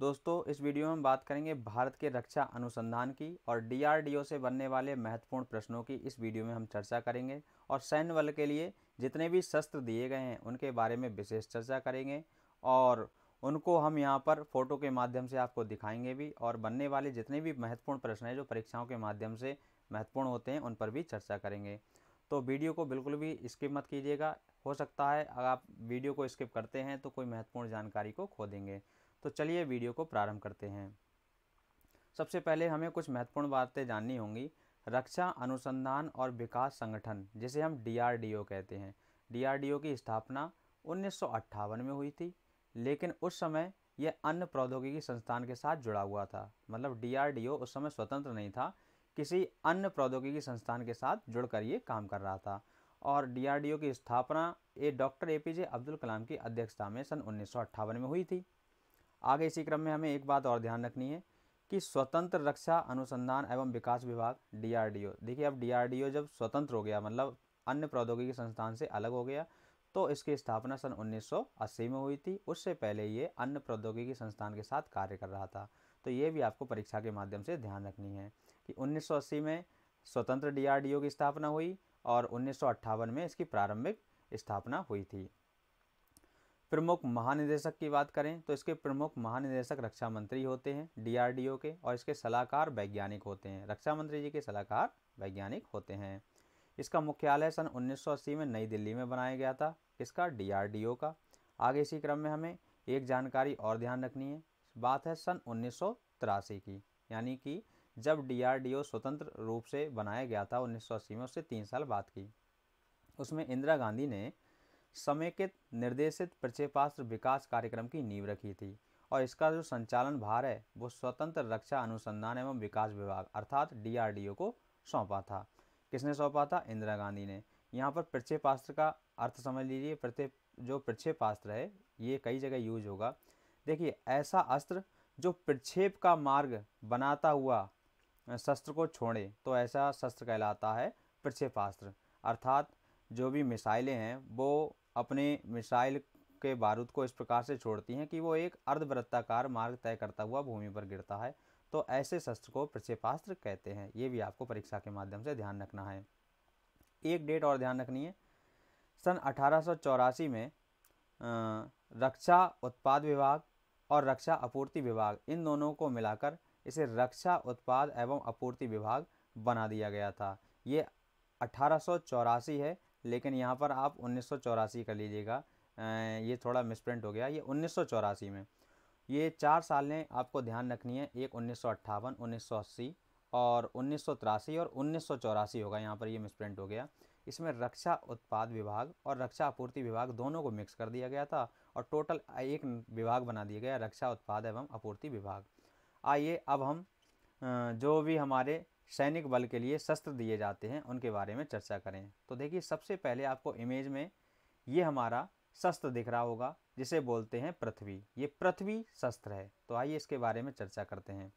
दोस्तों इस वीडियो में बात करेंगे भारत के रक्षा अनुसंधान की और डीआरडीओ से बनने वाले महत्वपूर्ण प्रश्नों की इस वीडियो में हम चर्चा करेंगे और सैन्य बल के लिए जितने भी शस्त्र दिए गए हैं उनके बारे में विशेष चर्चा करेंगे और उनको हम यहाँ पर फोटो के माध्यम से आपको दिखाएंगे भी और बनने वाले जितने भी महत्वपूर्ण प्रश्न हैं जो परीक्षाओं के माध्यम से महत्वपूर्ण होते हैं उन पर भी चर्चा करेंगे तो वीडियो को बिल्कुल भी स्किप मत कीजिएगा हो सकता है अगर आप वीडियो को स्किप करते हैं तो कोई महत्वपूर्ण जानकारी को खो देंगे तो चलिए वीडियो को प्रारंभ करते हैं सबसे पहले हमें कुछ महत्वपूर्ण बातें जाननी होंगी रक्षा अनुसंधान और विकास संगठन जिसे हम डी कहते हैं डी की स्थापना उन्नीस में हुई थी लेकिन उस समय यह अन्य प्रौद्योगिकी संस्थान के साथ जुड़ा हुआ था मतलब डी उस समय स्वतंत्र नहीं था किसी अन्य प्रौद्योगिकी संस्थान के साथ जुड़कर ये काम कर रहा था और डी की स्थापना ये doctor A P J Abdul Kalam की अध्यक्षता में सन उन्नीस में हुई थी आगे इसी क्रम में हमें एक बात और ध्यान रखनी है कि स्वतंत्र रक्षा अनुसंधान एवं विकास विभाग डी देखिए अब डी जब स्वतंत्र हो गया मतलब अन्य प्रौद्योगिकी संस्थान से अलग हो गया तो इसकी स्थापना सन 1980 में हुई थी उससे पहले ये अन्य प्रौद्योगिकी संस्थान के साथ कार्य कर रहा था तो ये भी आपको परीक्षा के माध्यम से ध्यान रखनी है कि 1980 में स्वतंत्र डीआरडीओ की स्थापना हुई और उन्नीस में इसकी प्रारंभिक स्थापना हुई थी प्रमुख महानिदेशक की बात करें तो इसके प्रमुख महानिदेशक रक्षा मंत्री होते हैं डीआरडीओ के और इसके सलाहकार वैज्ञानिक होते हैं रक्षा मंत्री जी के सलाहकार वैज्ञानिक होते हैं इसका मुख्यालय सन 1980 में नई दिल्ली में बनाया गया था इसका डीआरडीओ का आगे इसी क्रम में हमें एक जानकारी और ध्यान रखनी है बात है सन उन्नीस की यानी कि जब डी स्वतंत्र रूप से बनाया गया था उन्नीस में उससे तीन साल बाद की उसमें इंदिरा गांधी ने समेकित निर्देशित प्रक्षेपास्त्र विकास कार्यक्रम की नींव रखी थी और इसका जो संचालन भार है वो स्वतंत्र रक्षा अनुसंधान एवं विकास विभाग अर्थात डीआरडीओ को सौंपा था किसने सौंपा था इंदिरा गांधी ने यहाँ पर प्रक्षेपास्त्र का अर्थ समझ लीजिए प्रत्येक जो प्रक्षेपास्त्र है ये कई जगह यूज होगा देखिए ऐसा अस्त्र जो प्रक्षेप का मार्ग बनाता हुआ शस्त्र को छोड़े तो ऐसा शस्त्र कहलाता है प्रक्षेपास्त्र अर्थात जो भी मिसाइलें हैं वो अपने मिसाइल के बारूद को इस प्रकार से छोड़ती हैं कि वो एक अर्धवृत्ताकार मार्ग तय करता हुआ भूमि पर गिरता है तो ऐसे शस्त्र को प्रक्षेपास्त्र कहते हैं ये भी आपको परीक्षा के माध्यम से ध्यान रखना है एक डेट और ध्यान रखनी है सन अठारह में रक्षा उत्पाद विभाग और रक्षा आपूर्ति विभाग इन दोनों को मिलाकर इसे रक्षा उत्पाद एवं आपूर्ति विभाग बना दिया गया था ये अठारह है लेकिन यहाँ पर आप उन्नीस कर लीजिएगा ये थोड़ा मिसप्रिंट हो गया ये उन्नीस में ये चार सालें आपको ध्यान रखनी है एक उन्नीस सौ और उन्नीस और उन्नीस होगा यहाँ पर ये मिसप्रिंट हो गया इसमें रक्षा उत्पाद विभाग और रक्षा आपूर्ति विभाग दोनों को मिक्स कर दिया गया था और टोटल एक विभाग बना दिया गया रक्षा उत्पाद एवं आपूर्ति विभाग आइए अब हम जो भी हमारे सैनिक बल के लिए शस्त्र दिए जाते हैं उनके बारे में चर्चा करें तो देखिए सबसे पहले आपको इमेज में ये हमारा शस्त्र दिख रहा होगा जिसे बोलते हैं पृथ्वी ये पृथ्वी शस्त्र है तो आइए इसके बारे में चर्चा करते हैं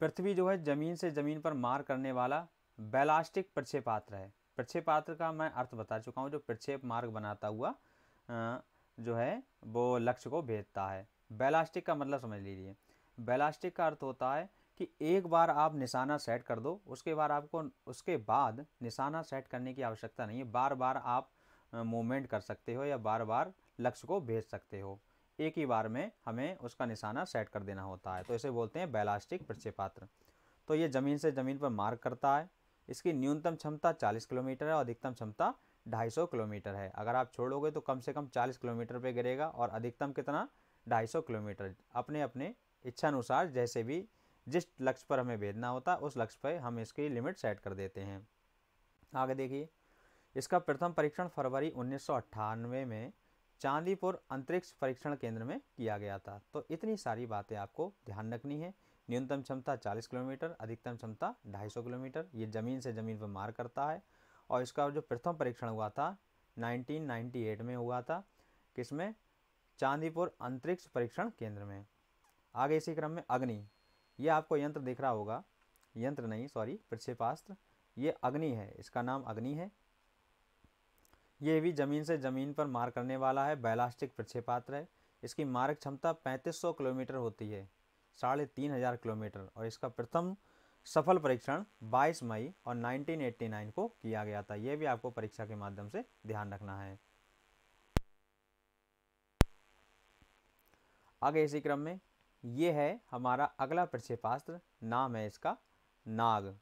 पृथ्वी जो है ज़मीन से ज़मीन पर मार करने वाला बैलास्टिक प्रक्षेपात्र है प्रक्षेपात्र का मैं अर्थ बता चुका हूँ जो प्रक्षेप मार्ग बनाता हुआ जो है वो लक्ष्य को भेजता है बैलास्टिक का मतलब समझ लीजिए बैलास्टिक का अर्थ होता है कि एक बार आप निशाना सेट कर दो उसके बाद आपको उसके बाद निशाना सेट करने की आवश्यकता नहीं है बार बार आप मूवमेंट कर सकते हो या बार बार लक्ष्य को भेज सकते हो एक ही बार में हमें उसका निशाना सेट कर देना होता है तो इसे बोलते हैं बैलास्टिक प्रक्षेपात्र तो ये ज़मीन से ज़मीन पर मार्ग करता है इसकी न्यूनतम क्षमता 40 किलोमीटर है अधिकतम क्षमता 250 किलोमीटर है अगर आप छोड़ोगे तो कम से कम 40 किलोमीटर पे गिरेगा और अधिकतम कितना 250 किलोमीटर अपने अपने इच्छानुसार जैसे भी जिस लक्ष्य पर हमें भेजना होता है उस लक्ष्य पर हम इसकी लिमिट सेट कर देते हैं आगे देखिए इसका प्रथम परीक्षण फरवरी उन्नीस में चांदीपुर अंतरिक्ष परीक्षण केंद्र में किया गया था तो इतनी सारी बातें आपको ध्यान रखनी है न्यूनतम क्षमता 40 किलोमीटर अधिकतम क्षमता 250 किलोमीटर ये ज़मीन से ज़मीन पर मार करता है और इसका जो प्रथम परीक्षण हुआ था 1998 में हुआ था किसमें चांदीपुर अंतरिक्ष परीक्षण केंद्र में आगे इसी क्रम में अग्नि ये आपको यंत्र दिख रहा होगा यंत्र नहीं सॉरी प्रक्षेपास्त्र ये अग्नि है इसका नाम अग्नि है ये भी ज़मीन से ज़मीन पर मार करने वाला है बैलास्टिक प्रक्षेपात्र है इसकी मारक क्षमता 3500 किलोमीटर होती है साढ़े तीन हज़ार किलोमीटर और इसका प्रथम सफल परीक्षण 22 मई और 1989 को किया गया था यह भी आपको परीक्षा के माध्यम से ध्यान रखना है आगे इसी क्रम में ये है हमारा अगला प्रक्षेपास्त्र नाम है इसका नाग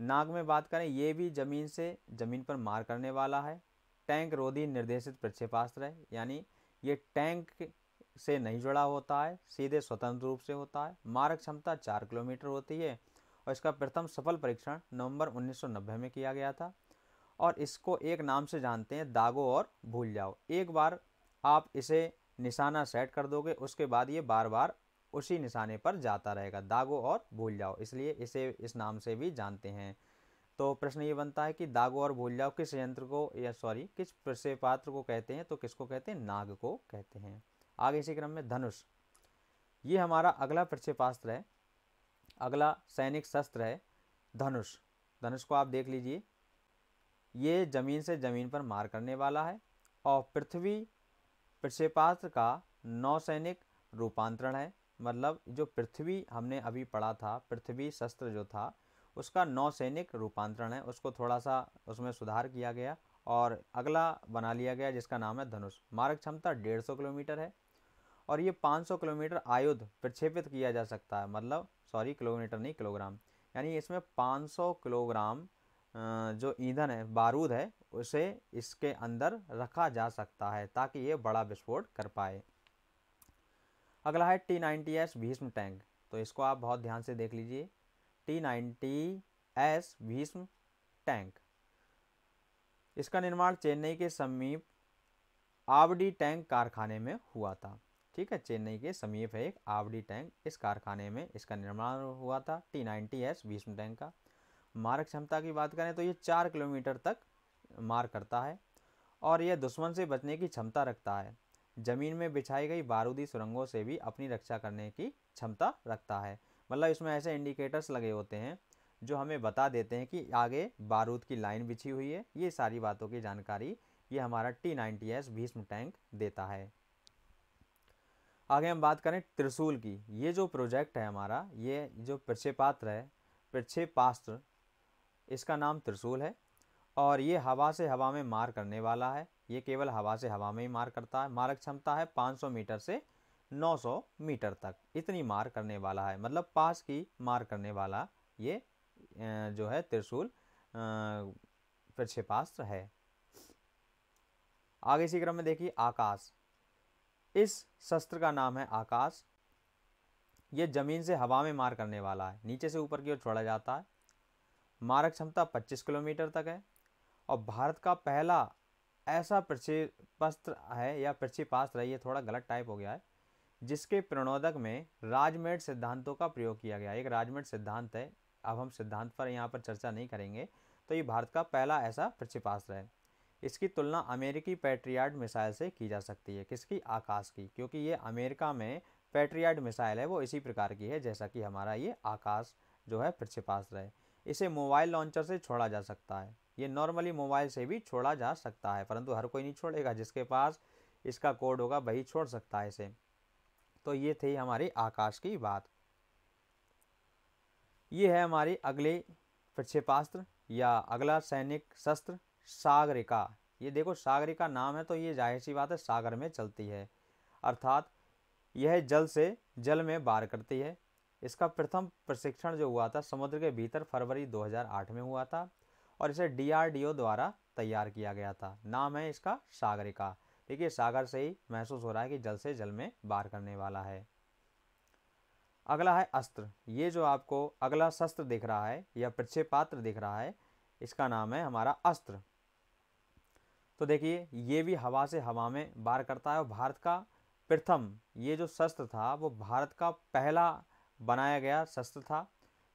नाग में बात करें ये भी ज़मीन से ज़मीन पर मार करने वाला है टैंक रोधी निर्देशित प्रक्षेपास्त्र है यानी ये टैंक से नहीं जुड़ा होता है सीधे स्वतंत्र रूप से होता है मारक क्षमता चार किलोमीटर होती है और इसका प्रथम सफल परीक्षण नवंबर 1990 में किया गया था और इसको एक नाम से जानते हैं दागो और भूल जाओ एक बार आप इसे निशाना सेट कर दोगे उसके बाद ये बार बार उसी निशाने पर जाता रहेगा दागो और भूल जाओ इसलिए इसे इस नाम से भी जानते हैं तो प्रश्न ये बनता है कि दागो और भूल जाओ किस यंत्र को या सॉरी किस प्रस्य पात्र को कहते हैं तो किसको कहते हैं नाग को कहते हैं आगे इसी क्रम में धनुष ये हमारा अगला प्रक्षेपास्त्र है अगला सैनिक शस्त्र है धनुष धनुष को आप देख लीजिए ये जमीन से ज़मीन पर मार करने वाला है और पृथ्वी प्रक्षेपात्र का नौसैनिक रूपांतरण है मतलब जो पृथ्वी हमने अभी पढ़ा था पृथ्वी शस्त्र जो था उसका नौसैनिक रूपांतरण है उसको थोड़ा सा उसमें सुधार किया गया और अगला बना लिया गया जिसका नाम है धनुष मार्ग क्षमता सौ किलोमीटर है और ये 500 किलोमीटर आयुध प्रक्षेपित किया जा सकता है मतलब सॉरी किलोमीटर नहीं किलोग्राम यानी इसमें 500 किलोग्राम जो ईंधन है बारूद है उसे इसके अंदर रखा जा सकता है ताकि ये बड़ा विस्फोट कर पाए अगला है T ninety S Bhishma tank तो इसको आप बहुत ध्यान से देख लीजिए T ninety S Bhishma tank इसका निर्माण चेन्नई के समीप आवडी टैंक कारखाने में हुआ था ठीक है चेन्नई के समीप है एक आवडी टैंक इस कारखाने में इसका निर्माण हुआ था T ninety S Bhishma tank का मार्ग क्षमता की बात करें तो ये चार किलोमीटर तक मार करता है और यह दुश्मन से बचने की क्षमता रखता है ज़मीन में बिछाई गई बारूदी सुरंगों से भी अपनी रक्षा करने की क्षमता रखता है मतलब इसमें ऐसे इंडिकेटर्स लगे होते हैं जो हमें बता देते हैं कि आगे बारूद की लाइन बिछी हुई है ये सारी बातों की जानकारी ये हमारा T ninety S Bhishma tank देता है आगे हम बात करें त्रिशूल की ये जो प्रोजेक्ट है हमारा ये जो प्रक्षेपात्र है प्रक्षेपास्त्र इसका नाम त्रिशूल है और ये हवा से हवा में मार करने वाला है ये केवल हवा से हवा में ही मार करता है मारक क्षमता है 500 मीटर से 900 मीटर तक इतनी मार करने वाला है मतलब पास की मार करने वाला ये जो है त्रिशूल प्रक्षेपास्त्र है आगे इसी क्रम में देखिए आकाश इस शस्त्र का नाम है आकाश ये ज़मीन से हवा में मार करने वाला है नीचे से ऊपर की ओर छोड़ा जाता है मारक क्षमता 25 किलोमीटर तक है और भारत का पहला ऐसा प्रक्षेपस्त्र है या प्रक्षेपास्त्र है ये थोड़ा गलत टाइप हो गया है जिसके प्रणोदक में राजमेट सिद्धांतों का प्रयोग किया गया एक राजमेट सिद्धांत है अब हम सिद्धांत पर यहाँ पर चर्चा नहीं करेंगे तो ये भारत का पहला ऐसा प्रक्षेपास्त्र है इसकी तुलना अमेरिकी पेट्रियाड मिसाइल से की जा सकती है किसकी आकाश की क्योंकि ये अमेरिका में पेट्रियाड मिसाइल है वो इसी प्रकार की है जैसा कि हमारा ये आकाश जो है प्रक्षेपास्त्र है इसे मोबाइल लॉन्चर से छोड़ा जा सकता है ये नॉर्मली मोबाइल से भी छोड़ा जा सकता है परंतु हर कोई नहीं छोड़ेगा जिसके पास इसका कोड होगा वही छोड़ सकता है इसे तो ये थी हमारी आकाश की बात ये है हमारी अगले प्रक्षेपास्त्र या अगला सैनिक शस्त्र सागरिका ये देखो सागरिका नाम है तो ये जाहिर सी बात है सागर में चलती है अर्थात यह जल से जल में बार करती है इसका प्रथम प्रशिक्षण जो हुआ था समुद्र के भीतर फरवरी 2008 में हुआ था और इसे डीआरडीओ द्वारा तैयार किया गया था नाम है इसका सागरिका है सागर से ही महसूस हो रहा है कि जल से जल में बार करने वाला है अगला है अस्त्र ये जो आपको अगला शस्त्र दिख रहा है या प्रक्षेपात्र दिख रहा है इसका नाम है हमारा अस्त्र तो देखिए ये भी हवा से हवा में बार करता है और भारत का प्रथम ये जो शस्त्र था वो भारत का पहला बनाया गया शस्त्र था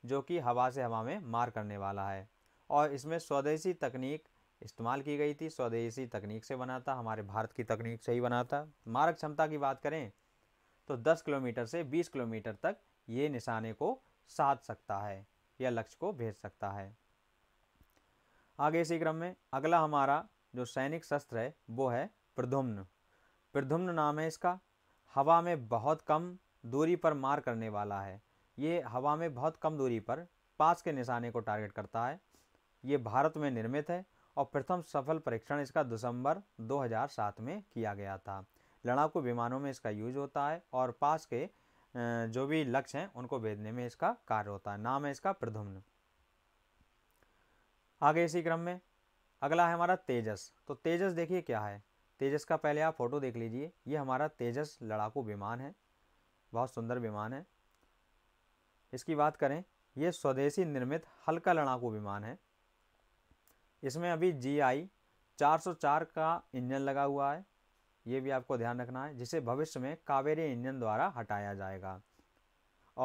जो कि हवा से हवा में मार करने वाला है और इसमें स्वदेशी तकनीक इस्तेमाल की गई थी स्वदेशी तकनीक से बना था हमारे भारत की तकनीक से ही बना था मारक क्षमता की बात करें तो 10 किलोमीटर से 20 किलोमीटर तक ये निशाने को साध सकता है या लक्ष्य को भेज सकता है आगे इसी क्रम में अगला हमारा जो सैनिक शस्त्र है वो है प्रधुम्न प्रधुम्न नाम है इसका हवा में बहुत कम दूरी पर मार करने वाला है ये हवा में बहुत कम दूरी पर पास के निशाने को टारगेट करता है ये भारत में निर्मित है और प्रथम सफल परीक्षण इसका दिसंबर 2007 में किया गया था लड़ाकू विमानों में इसका यूज होता है और पास के जो भी लक्ष्य हैं उनको भेजने में इसका कार्य होता है नाम है इसका प्रधुम्न आगे इसी क्रम में अगला है हमारा तेजस तो तेजस देखिए क्या है तेजस का पहले आप फोटो देख लीजिए ये हमारा तेजस लड़ाकू विमान है बहुत सुंदर विमान है इसकी बात करें यह स्वदेशी निर्मित हल्का लड़ाकू विमान है इसमें अभी जी आई चार का इंजन लगा हुआ है ये भी आपको ध्यान रखना है जिसे भविष्य में कावेरी इंजन द्वारा हटाया जाएगा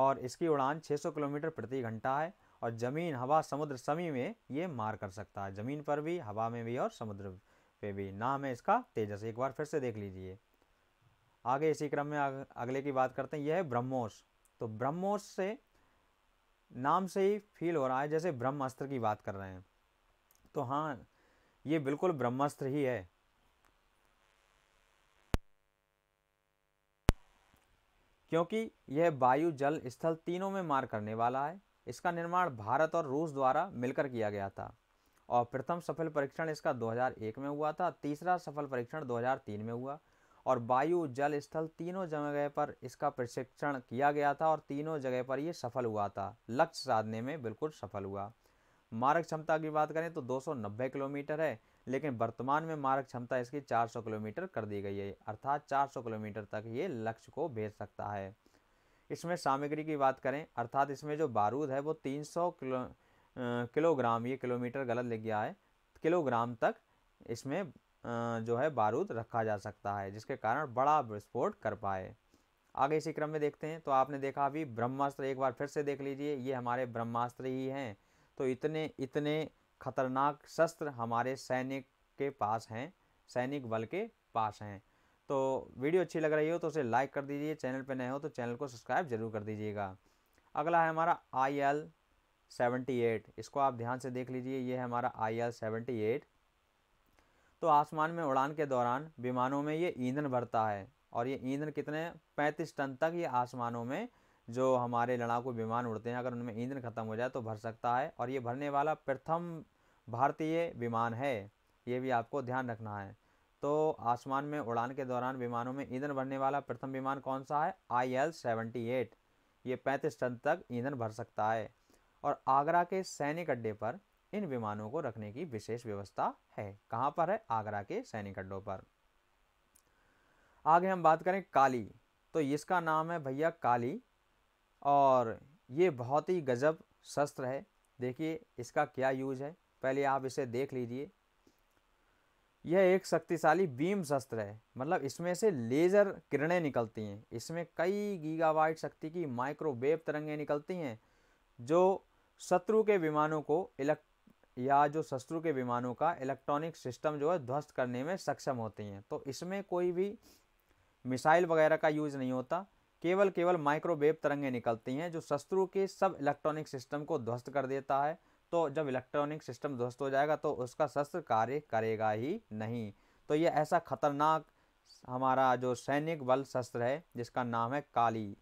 और इसकी उड़ान 600 किलोमीटर प्रति घंटा है और ज़मीन हवा समुद्र समी में ये मार कर सकता है ज़मीन पर भी हवा में भी और समुद्र पे भी नाम है इसका तेजस एक बार फिर से देख लीजिए आगे इसी क्रम में आग, अगले की बात करते हैं यह है ब्रह्मोस तो ब्रह्मोस से नाम से ही फील हो रहा है जैसे ब्रह्मास्त्र की बात कर रहे हैं तो हाँ ये बिल्कुल ब्रह्मास्त्र ही है क्योंकि यह वायु जल स्थल तीनों में मार करने वाला है इसका निर्माण भारत और रूस द्वारा मिलकर किया गया था और प्रथम सफल परीक्षण इसका 2001 में हुआ था तीसरा सफल परीक्षण 2003 में हुआ और वायु जल स्थल तीनों जगह पर इसका प्रशिक्षण किया गया था और तीनों जगह पर ये सफल हुआ था लक्ष्य साधने में बिल्कुल सफल हुआ मारक क्षमता की बात करें तो 290 किलोमीटर है लेकिन वर्तमान में मारक क्षमता इसकी 400 किलोमीटर कर दी गई है अर्थात 400 किलोमीटर तक ये लक्ष्य को भेज सकता है इसमें सामग्री की बात करें अर्थात इसमें जो बारूद है वो 300 किलो किलोग्राम ये किलोमीटर गलत लिख गया है किलोग्राम तक इसमें जो है बारूद रखा जा सकता है जिसके कारण बड़ा विस्फोट कर पाए आगे इसी क्रम में देखते हैं तो आपने देखा अभी ब्रह्मास्त्र एक बार फिर से देख लीजिए ये हमारे ब्रह्मास्त्र ही हैं तो इतने इतने खतरनाक शस्त्र हमारे सैनिक के पास हैं सैनिक बल के पास हैं तो वीडियो अच्छी लग रही हो तो उसे लाइक कर दीजिए चैनल पर नए हो तो चैनल को सब्सक्राइब जरूर कर दीजिएगा अगला है हमारा आई एल सेवेंटी एट इसको आप ध्यान से देख लीजिए ये है हमारा आई एल सेवेंटी एट तो आसमान में उड़ान के दौरान विमानों में ये ईंधन भरता है और ये ईंधन कितने पैंतीस टन तक ये आसमानों में जो हमारे लड़ाकू विमान उड़ते हैं अगर उनमें ईंधन खत्म हो जाए तो भर सकता है और ये भरने वाला प्रथम भारतीय विमान है ये भी आपको ध्यान रखना है तो आसमान में उड़ान के दौरान विमानों में ईंधन भरने वाला प्रथम विमान कौन सा है आई एल सेवेंटी एट ये पैंतीस टन तक ईंधन भर सकता है और आगरा के सैनिक अड्डे पर इन विमानों को रखने की विशेष व्यवस्था है कहाँ पर है आगरा के सैनिक अड्डों पर आगे हम बात करें काली तो इसका नाम है भैया काली और ये बहुत ही गजब शस्त्र है देखिए इसका क्या यूज है पहले आप इसे देख लीजिए यह एक शक्तिशाली बीम शस्त्र है मतलब इसमें से लेज़र किरणें निकलती हैं इसमें कई गीगावाइट शक्ति की माइक्रोवेव तरंगें निकलती हैं जो शत्रु के विमानों को इलेक्ट या जो शत्रु के विमानों का इलेक्ट्रॉनिक सिस्टम जो है ध्वस्त करने में सक्षम होती हैं तो इसमें कोई भी मिसाइल वगैरह का यूज़ नहीं होता केवल केवल माइक्रोवेव तरंगें निकलती हैं जो शत्रु के सब इलेक्ट्रॉनिक सिस्टम को ध्वस्त कर देता है तो जब इलेक्ट्रॉनिक सिस्टम ध्वस्त हो जाएगा तो उसका शस्त्र कार्य करेगा ही नहीं तो यह ऐसा खतरनाक हमारा जो सैनिक बल शस्त्र है जिसका नाम है काली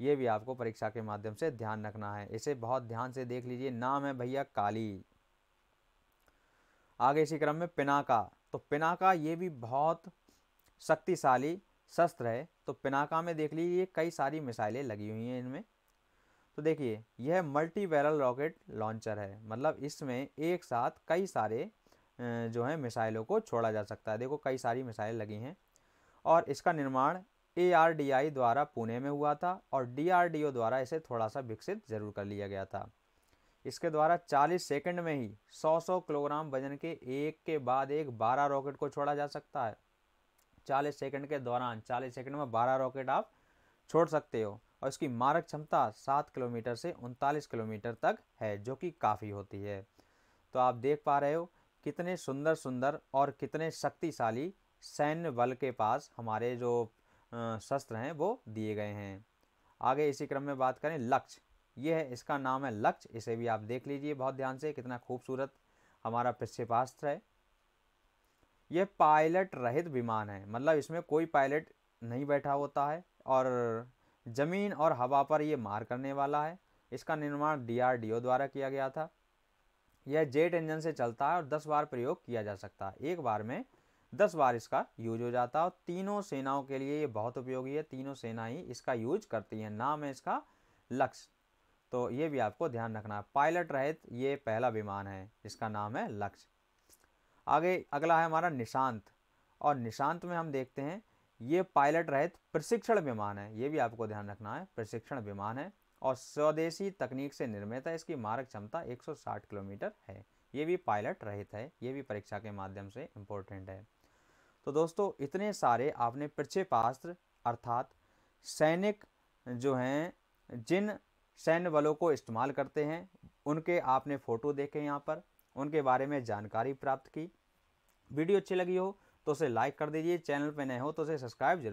ये भी आपको परीक्षा के माध्यम से ध्यान रखना है इसे बहुत ध्यान से देख लीजिए नाम है भैया काली आगे इसी क्रम में पिनाका तो पिनाका ये भी बहुत शक्तिशाली शस्त्र है तो पिनाका में देख लीजिए कई सारी मिसाइलें लगी हुई हैं इनमें तो देखिए यह मल्टी बैरल रॉकेट लॉन्चर है मतलब इसमें एक साथ कई सारे जो है मिसाइलों को छोड़ा जा सकता है देखो कई सारी मिसाइल लगी हैं और इसका निर्माण ए द्वारा पुणे में हुआ था और डी द्वारा इसे थोड़ा सा विकसित जरूर कर लिया गया था इसके द्वारा 40 सेकंड में ही 100 सौ किलोग्राम वजन के एक के बाद एक 12 रॉकेट को छोड़ा जा सकता है चालीस सेकंड के दौरान चालीस सेकंड में बारह रॉकेट आप छोड़ सकते हो और इसकी मारक क्षमता सात किलोमीटर से उनतालीस किलोमीटर तक है जो कि काफ़ी होती है तो आप देख पा रहे हो कितने सुंदर सुंदर और कितने शक्तिशाली सैन्य बल के पास हमारे जो शस्त्र हैं वो दिए गए हैं आगे इसी क्रम में बात करें लक्ष्य ये है इसका नाम है लक्ष्य इसे भी आप देख लीजिए बहुत ध्यान से कितना खूबसूरत हमारा प्रक्षेपास्त्र है ये पायलट रहित विमान है मतलब इसमें कोई पायलट नहीं बैठा होता है और ज़मीन और हवा पर यह मार करने वाला है इसका निर्माण डीआरडीओ द्वारा किया गया था यह जेट इंजन से चलता है और 10 बार प्रयोग किया जा सकता है एक बार में 10 बार इसका यूज हो जाता है और तीनों सेनाओं के लिए ये बहुत उपयोगी है तीनों सेना ही इसका यूज करती है नाम है इसका लक्ष्य तो ये भी आपको ध्यान रखना है पायलट रहित ये पहला विमान है इसका नाम है लक्ष्य आगे अगला है हमारा निशांत और निशांत में हम देखते हैं ये पायलट रहित प्रशिक्षण विमान है ये भी आपको ध्यान रखना है प्रशिक्षण विमान है और स्वदेशी तकनीक से निर्मित है इसकी मारक क्षमता 160 किलोमीटर है ये भी पायलट रहित है ये भी परीक्षा के माध्यम से इम्पोर्टेंट है तो दोस्तों इतने सारे आपने प्रक्षेपास्त्र अर्थात सैनिक जो हैं जिन सैन्य बलों को इस्तेमाल करते हैं उनके आपने फ़ोटो देखे यहाँ पर उनके बारे में जानकारी प्राप्त की वीडियो अच्छी लगी हो तो उसे लाइक कर दीजिए चैनल पर नए हो तो उसे सब्सक्राइब जरूर